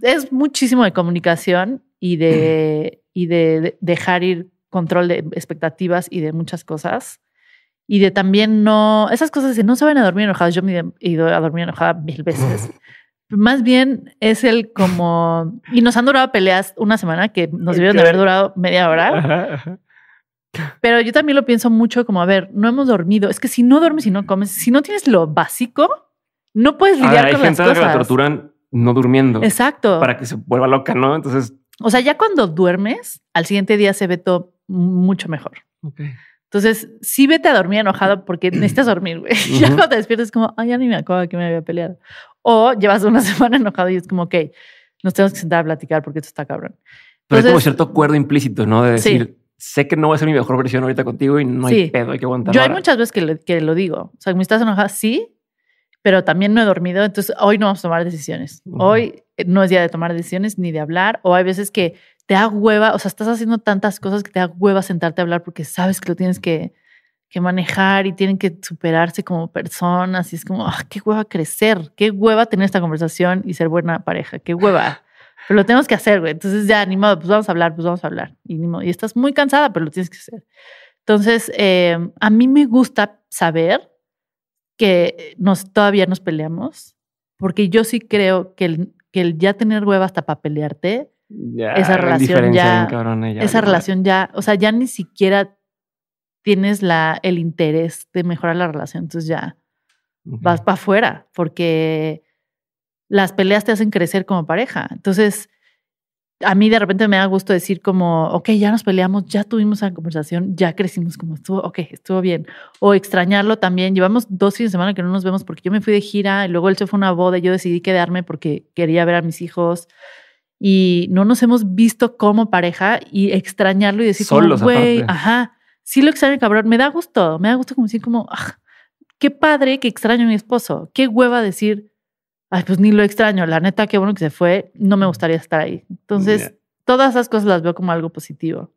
Es muchísimo de comunicación y de, y de dejar ir control de expectativas y de muchas cosas. Y de también no, esas cosas de no se van a dormir enojadas. Yo me he ido a dormir enojada mil veces. Más bien es el como, y nos han durado peleas una semana que nos debieron de haber durado media hora. Pero yo también lo pienso mucho como, a ver, no hemos dormido. Es que si no duermes y no comes, si no tienes lo básico, no puedes lidiar ah, con las cosas. Hay gente que la torturan no durmiendo. Exacto. Para que se vuelva loca, ¿no? Entonces. O sea, ya cuando duermes, al siguiente día se ve todo mucho mejor. Ok. Entonces, sí vete a dormir enojado porque necesitas dormir, güey. Ya cuando te despiertas como, ay, ya ni me acuerdo que me había peleado. O llevas una semana enojado y es como, ok, nos tenemos que sentar a platicar porque esto está cabrón. Pero es como cierto acuerdo implícito, ¿no? De decir, sé que no voy a ser mi mejor versión ahorita contigo y no hay pedo, hay que aguantar. Yo hay muchas veces que lo, que digo. O sea, me estás enojada, sí, pero también no he dormido, entonces hoy no vamos a tomar decisiones. Hoy eh, no es día de tomar decisiones ni de hablar, o hay veces que te da hueva, o sea, estás haciendo tantas cosas que te da hueva sentarte a hablar porque sabes que lo tienes que, manejar y tienen que superarse como personas. Y es como, ah, qué hueva crecer, qué hueva tener esta conversación y ser buena pareja, qué hueva. Pero lo tenemos que hacer, güey. Entonces ya, animado pues vamos a hablar, pues vamos a hablar. Y, y estás muy cansada, pero lo tienes que hacer. Entonces, eh, a mí me gusta saber que nos, todavía nos peleamos, porque yo sí creo que el, que el ya tener hueva hasta para pelearte, esa relación ya, esa relación ya, o sea, ya ni siquiera tienes la, el interés de mejorar la relación, entonces ya vas para afuera, porque las peleas te hacen crecer como pareja. Entonces, a mí de repente me da gusto decir como, ok, ya nos peleamos, ya tuvimos la conversación, ya crecimos como estuvo, ok, estuvo bien. O extrañarlo también. Llevamos dos fines de semana que no nos vemos porque yo me fui de gira y luego él se fue una boda y yo decidí quedarme porque quería ver a mis hijos. Y no nos hemos visto como pareja y extrañarlo y decir como, güey, ajá, sí lo extraño, cabrón. Me da gusto, me da gusto como decir como, ah, qué padre que extraño a mi esposo. Qué hueva decir, ay, pues ni lo extraño. La neta, qué bueno que se fue. No me gustaría estar ahí. Entonces, todas esas cosas las veo como algo positivo.